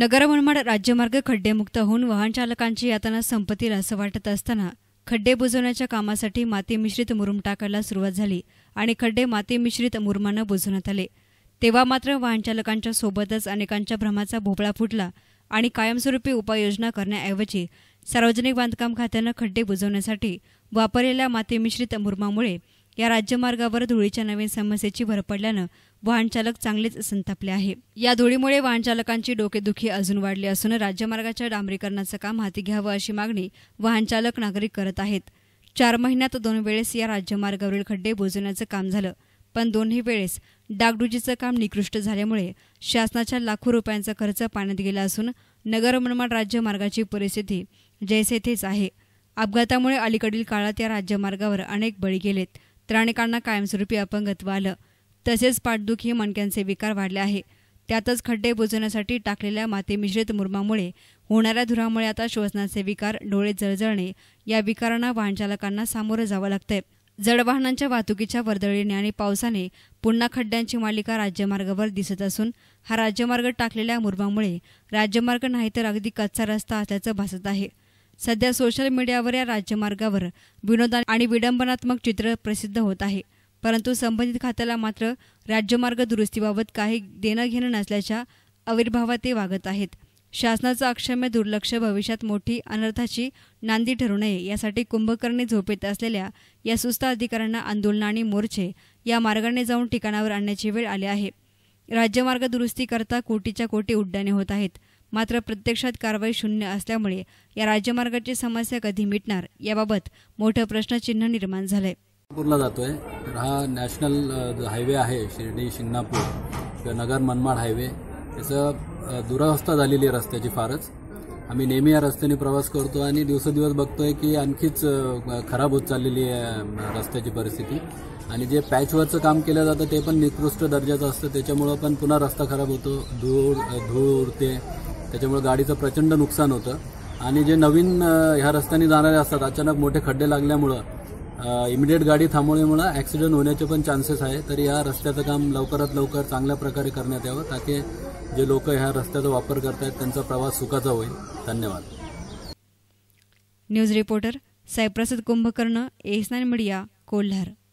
नगर मनमाड राज्यमार्ग खड्डेमुक्त होऊन वाहनचालकांची यातना संपतील असं वाटत असताना खड्डे बुजवण्याच्या कामासाठी माती मिश्रित मुरुम टाकायला सुरुवात झाली आणि खड्डे माती मिश्रित मुरमानं बुजवण्यात आले तेव्हा मात्र वाहनचालकांच्या सोबतच अनेकांच्या भ्रमाचा भोपळा फुटला आणि कायमस्वरूपी उपाययोजना करण्याऐवजी सार्वजनिक बांधकाम खात्यानं खड्डे बुजवण्यासाठी वापरलेल्या माती मिश्रित मुरमामुळे या राज्यमार्गावर धुळीच्या नवीन समस्येची भर पडल्यानं वाहनचालक चांगलेच संतापले आहे या धुळीमुळे वाहनचालकांची डोकेदुखी अजून वाढली असून राज्यमार्गाच्या डांबरीकरणाचं काम हाती घ्यावं अशी मागणी वाहनचालक नागरिक करत आहेत चार महिन्यात दोन वेळेस या राज्यमार्गावरील खड्डे बुजवण्याचं काम झालं पण दोन्ही वेळेस डागडुजीचं काम निकृष्ट झाल्यामुळे शासनाच्या लाखो रुपयांचा खर्च पाण्यात गेला असून नगर मनमाड राज्यमार्गाची परिस्थिती जैसे तेच आहे अपघातामुळे अलीकडील काळात या राज्यमार्गावर अनेक बळी गेलेत त्राणिकांना कायमस्वरूपी अपंगत्व आलं तसेच पाठदुखी मणक्यांचे विकार वाढले आहे त्यातच खड्डे बुजवण्यासाठी टाकलेल्या मातीमिश्रित मुरमामुळे होणाऱ्या धुरामुळे आता श्वसनाचे विकार डोळे जळजळणे या विकारांना वाहनचालकांना सामोरं जावं लागतंय जडवाहनांच्या वाहतुकीच्या वर्दळीने आणि पावसाने पुन्हा खड्ड्यांची मालिका राज्यमार्गावर दिसत असून हा राज्यमार्ग टाकलेल्या मुरमामुळे राज्यमार्ग नाही तर अगदी कच्चा रस्ता असल्याचं भासत आहे सध्या सोशल मीडियावर या राज्यमार्गावर विनोद आणि विडंबनात्मक चित्र प्रसिद्ध होत आहे परंतु संबंधित खात्याला मात्र राज्यमार्ग दुरुस्तीबाबत काही देणं घेणं नसल्याच्या आविर्भावात ते वागत आहेत शासनाचं अक्षम्य दुर्लक्ष भविष्यात मोठी अनर्थाची नांदी ठरू नये यासाठी कुंभकर्णी झोपेत असलेल्या या सुस्त अधिकाऱ्यांना आंदोलना आणि मोर्चे या मार्गाने जाऊन ठिकाणावर आणण्याची वेळ आली आहे राज्यमार्ग दुरुस्ती करता कोटीच्या कोटी उड्डाणे होत आहेत मात्र प्रत्यक्षात कारवाई शून्य असल्यामुळे या राज्यमार्गाची समस्या कधी मिटणार याबाबत मोठं प्रश्नचिन्ह निर्माण झालंय नागपूरला जातोय तर हा नॅशनल हायवे आहे शिर्डी शिंगणापूर किंवा नगर मनमाड हायवे त्याचं दुरावस्था झालेली आहे रस्त्याची फारच आम्ही नेहमी या रस्त्याने प्रवास करतो आणि दिवसोदिवस बघतोय की आणखीच खराब होत चाललेली आहे रस्त्याची परिस्थिती आणि जे पॅचवरचं काम केलं जातं ते पण निकृष्ट दर्जाचं असतं त्याच्यामुळं पण पुन्हा रस्ता खराब होतो धूळ धूळ उरते त्याच्यामुळे गाडीचं प्रचंड नुकसान होतं आणि जे नवीन ह्या रस्त्याने जाणारे असतात अचानक मोठे खड्डे लागल्यामुळं इमिडिएट गाडी थांबवल्यामुळं ॲक्सिडेंट होण्याचे पण चान्सेस आहे तर या रस्त्याचं काम लवकरात लवकर चांगल्या प्रकारे करण्यात यावं ताकी जे लोक ह्या रस्त्याचा वापर करत त्यांचा प्रवास सुखाचा होईल धन्यवाद news reporter Saiprasad Kumbhakarna nine media Kolhar